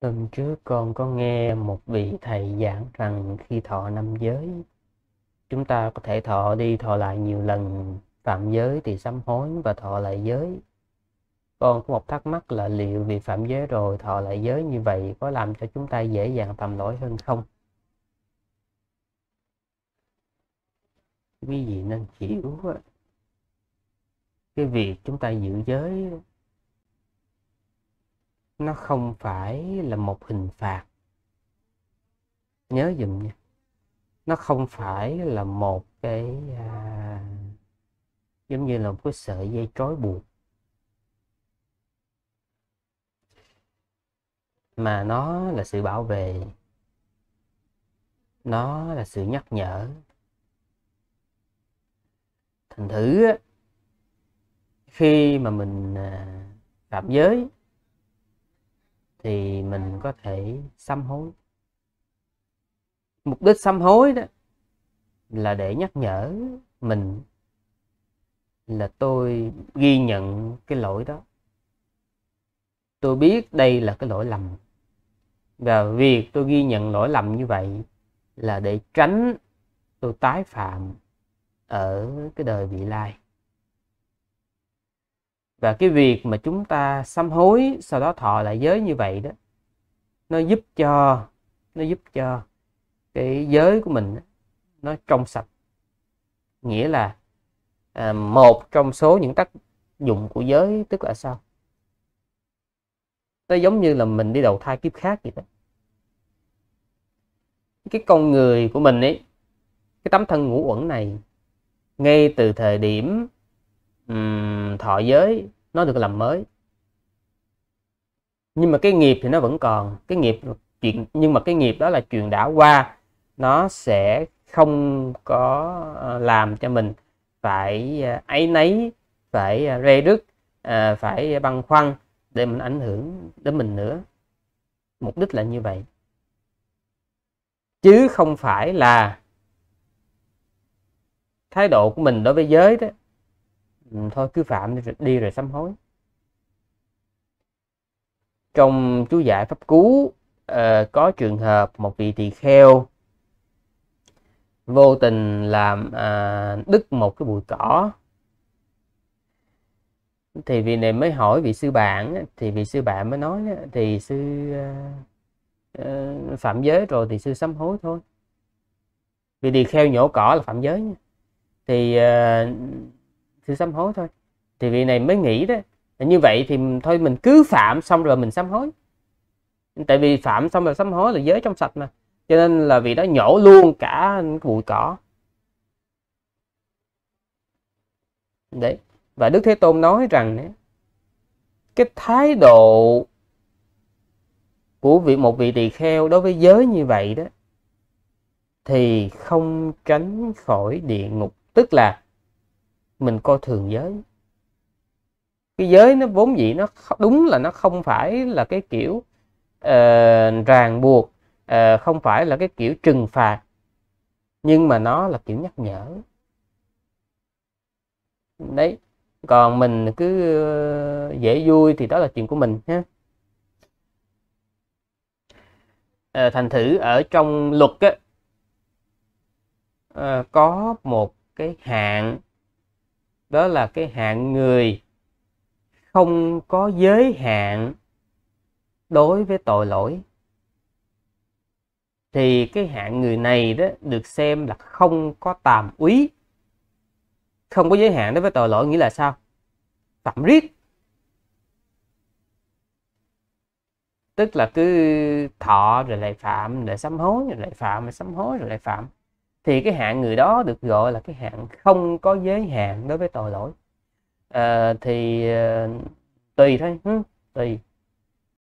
Lần trước con có nghe một vị thầy giảng rằng khi thọ năm giới, chúng ta có thể thọ đi thọ lại nhiều lần, phạm giới thì sám hối và thọ lại giới. Con có một thắc mắc là liệu vì phạm giới rồi thọ lại giới như vậy có làm cho chúng ta dễ dàng phạm lỗi hơn không? Quý vị nên hiểu cái việc chúng ta giữ giới nó không phải là một hình phạt nhớ dùm nha nó không phải là một cái à, giống như là một cái sợi dây trói buộc mà nó là sự bảo vệ nó là sự nhắc nhở thành thử khi mà mình à, phạm giới thì mình có thể sám hối mục đích sám hối đó là để nhắc nhở mình là tôi ghi nhận cái lỗi đó tôi biết đây là cái lỗi lầm và việc tôi ghi nhận lỗi lầm như vậy là để tránh tôi tái phạm ở cái đời vị lai và cái việc mà chúng ta sám hối sau đó thọ lại giới như vậy đó nó giúp cho nó giúp cho cái giới của mình nó trong sạch nghĩa là à, một trong số những tác dụng của giới tức là sao nó giống như là mình đi đầu thai kiếp khác vậy đó cái con người của mình ấy cái tấm thân ngũ uẩn này ngay từ thời điểm um, thọ giới nó được làm mới nhưng mà cái nghiệp thì nó vẫn còn cái nghiệp chuyện nhưng mà cái nghiệp đó là chuyện đã qua nó sẽ không có ờ, làm cho mình phải ấy ờ, nấy phải ờ, rê rứt phải băn khoăn để mình ảnh hưởng đến mình nữa mục đích là như vậy chứ không phải là thái độ của mình đối với giới đó Ừ, thôi cứ phạm đi rồi, đi rồi sám hối trong chú giải pháp cứu uh, ờ, có trường hợp một vị tỳ kheo vô tình làm uh, đứt một cái bụi cỏ thì vị này mới hỏi vị sư bạn thì vị sư bạn mới nói thì sư uh, uh, phạm giới rồi thì sư sám hối thôi vì tỳ kheo nhổ cỏ là phạm giới thì uh, sự sám hối thôi thì vị này mới nghĩ đó như vậy thì thôi mình cứ phạm xong rồi mình sám hối tại vì phạm xong rồi sám hối là giới trong sạch mà cho nên là vị đó nhổ luôn cả bụi cỏ đấy và đức thế tôn nói rằng cái thái độ của vị một vị tỳ kheo đối với giới như vậy đó thì không tránh khỏi địa ngục tức là mình coi thường giới cái giới nó vốn dĩ nó đúng là nó không phải là cái kiểu uh, ràng buộc uh, không phải là cái kiểu trừng phạt nhưng mà nó là kiểu nhắc nhở đấy còn mình cứ ờ, dễ vui thì đó là chuyện của mình ha thành thử ở trong luật á, có một cái hạn đó là cái hạng người không có giới hạn đối với tội lỗi thì cái hạng người này đó được xem là không có tàm úy không có giới hạn đối với tội lỗi nghĩa là sao phạm riết tức là cứ thọ rồi lại phạm rồi sám hối rồi lại phạm rồi sám hối rồi lại phạm thì cái hạn người đó được gọi là cái hạn không có giới hạn đối với tội lỗi à, thì ờ, tùy thôi tùy